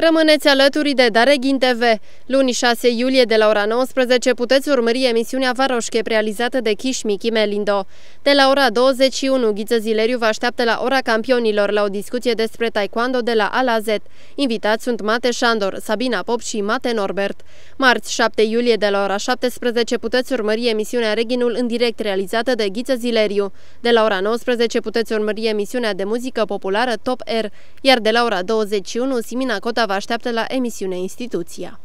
Rămâneți alături de Dareghin TV. Luni 6 iulie de la ora 19 puteți urmări emisiunea Varoșche realizată de Chiș Michi Melindo. De la ora 21, Ghiță Zileriu vă așteaptă la ora campionilor la o discuție despre taekwondo de la A la Z. Invitați sunt Mate Șandor, Sabina Pop și Mate Norbert. Marți 7 iulie de la ora 17 puteți urmări emisiunea Reginul în direct realizată de Ghiță Zileriu. De la ora 19 puteți urmări emisiunea de muzică populară Top Air, iar de la ora 21 Simina Cota vă așteaptă la emisiune Instituția.